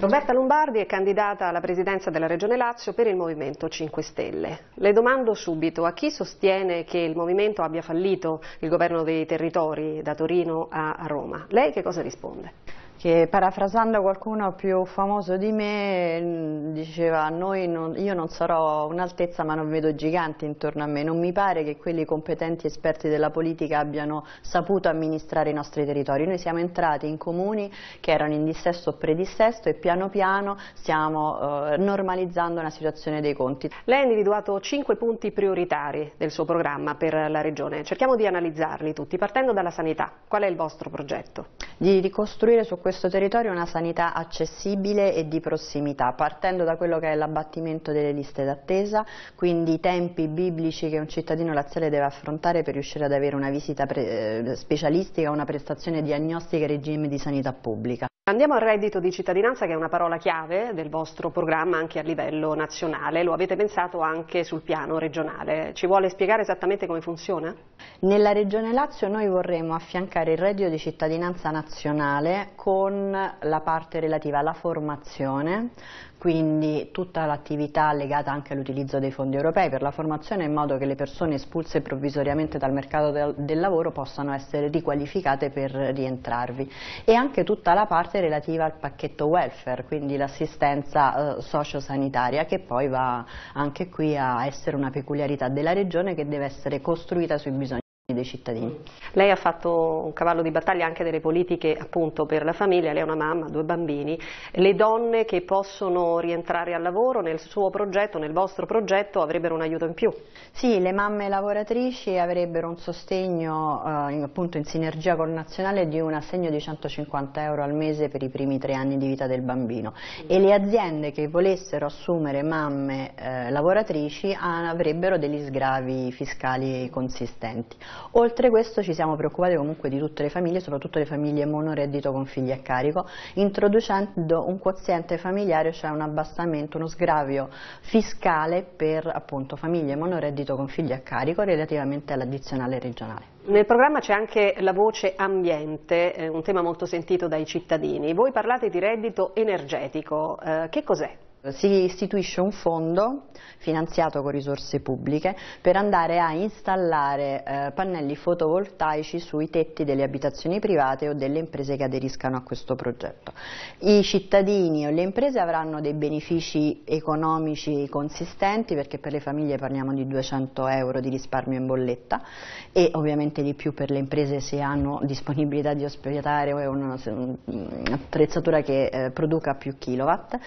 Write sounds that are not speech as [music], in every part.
Roberta Lombardi è candidata alla presidenza della Regione Lazio per il Movimento 5 Stelle. Le domando subito a chi sostiene che il Movimento abbia fallito il governo dei territori da Torino a Roma. Lei che cosa risponde? che parafrasando qualcuno più famoso di me mm, diceva non, io non sarò un'altezza ma non vedo giganti intorno a me, non mi pare che quelli competenti esperti della politica abbiano saputo amministrare i nostri territori, noi siamo entrati in comuni che erano in dissesto o predissesto e piano piano stiamo eh, normalizzando la situazione dei conti. Lei ha individuato cinque punti prioritari del suo programma per la Regione, cerchiamo di analizzarli tutti, partendo dalla sanità, qual è il vostro progetto? di ricostruire su questo territorio una sanità accessibile e di prossimità, partendo da quello che è l'abbattimento delle liste d'attesa, quindi i tempi biblici che un cittadino laziale deve affrontare per riuscire ad avere una visita eh, specialistica, una prestazione diagnostica e regime di sanità pubblica. Andiamo al reddito di cittadinanza che è una parola chiave del vostro programma anche a livello nazionale, lo avete pensato anche sul piano regionale, ci vuole spiegare esattamente come funziona? Nella Regione Lazio noi vorremmo affiancare il reddito di cittadinanza nazionale con la parte relativa alla formazione, quindi tutta l'attività legata anche all'utilizzo dei fondi europei per la formazione in modo che le persone espulse provvisoriamente dal mercato del, del lavoro possano essere riqualificate per rientrarvi e anche tutta la parte relativa al pacchetto welfare, quindi l'assistenza eh, sociosanitaria che poi va anche qui a essere una peculiarità della Regione che deve essere costruita sui bisogni dei cittadini. Mm. Lei ha fatto un cavallo di battaglia anche delle politiche appunto per la famiglia, lei è una mamma, due bambini, le donne che possono rientrare al lavoro nel suo progetto, nel vostro progetto avrebbero un aiuto in più? Sì, le mamme lavoratrici avrebbero un sostegno eh, appunto in sinergia con il nazionale di un assegno di 150 euro al mese per i primi tre anni di vita del bambino e le aziende che volessero assumere mamme eh, lavoratrici ah, avrebbero degli sgravi fiscali consistenti. Oltre questo ci siamo preoccupati comunque di tutte le famiglie, soprattutto le famiglie monoreddito con figli a carico, introducendo un quoziente familiare, cioè un abbassamento, uno sgravio fiscale per appunto, famiglie monoreddito con figli a carico relativamente all'addizionale regionale. Nel programma c'è anche la voce ambiente, eh, un tema molto sentito dai cittadini. Voi parlate di reddito energetico, eh, che cos'è? Si istituisce un fondo finanziato con risorse pubbliche per andare a installare eh, pannelli fotovoltaici sui tetti delle abitazioni private o delle imprese che aderiscano a questo progetto. I cittadini o le imprese avranno dei benefici economici consistenti perché per le famiglie parliamo di 200 euro di risparmio in bolletta e ovviamente di più per le imprese se hanno [laughs] disponibilità di o un'attrezzatura mm, che eh, produca più kilowatt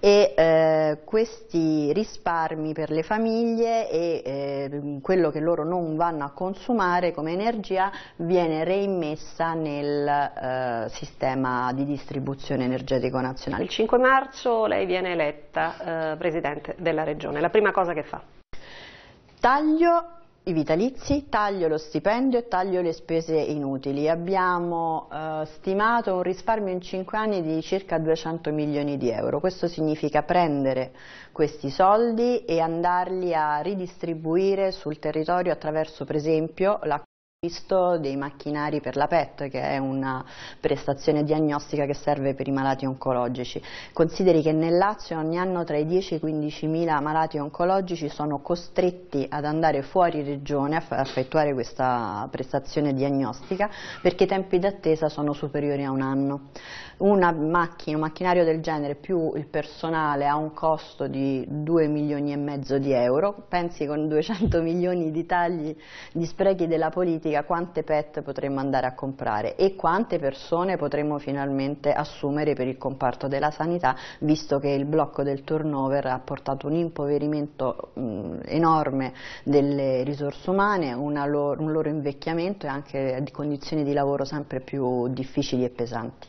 e, eh, questi risparmi per le famiglie e eh, quello che loro non vanno a consumare come energia viene reimmessa nel eh, sistema di distribuzione energetico nazionale. Il 5 marzo lei viene eletta eh, Presidente della Regione, la prima cosa che fa? Taglio i vitalizi, taglio lo stipendio e taglio le spese inutili. Abbiamo eh, stimato un risparmio in 5 anni di circa 200 milioni di euro. Questo significa prendere questi soldi e andarli a ridistribuire sul territorio attraverso per esempio la acquisto dei macchinari per la PET che è una prestazione diagnostica che serve per i malati oncologici. Consideri che nel Lazio ogni anno tra i 10 e i 15 mila malati oncologici sono costretti ad andare fuori regione a effettuare questa prestazione diagnostica perché i tempi d'attesa sono superiori a un anno. Macchina, un macchinario del genere più il personale ha un costo di 2 milioni e mezzo di euro, pensi con 200 [laughs] milioni di tagli di sprechi della politica significa quante pet potremmo andare a comprare e quante persone potremmo finalmente assumere per il comparto della sanità, visto che il blocco del turnover ha portato un impoverimento mh, mm, enorme delle risorse umane, loro, un loro invecchiamento e anche condizioni di lavoro sempre più difficili e pesanti.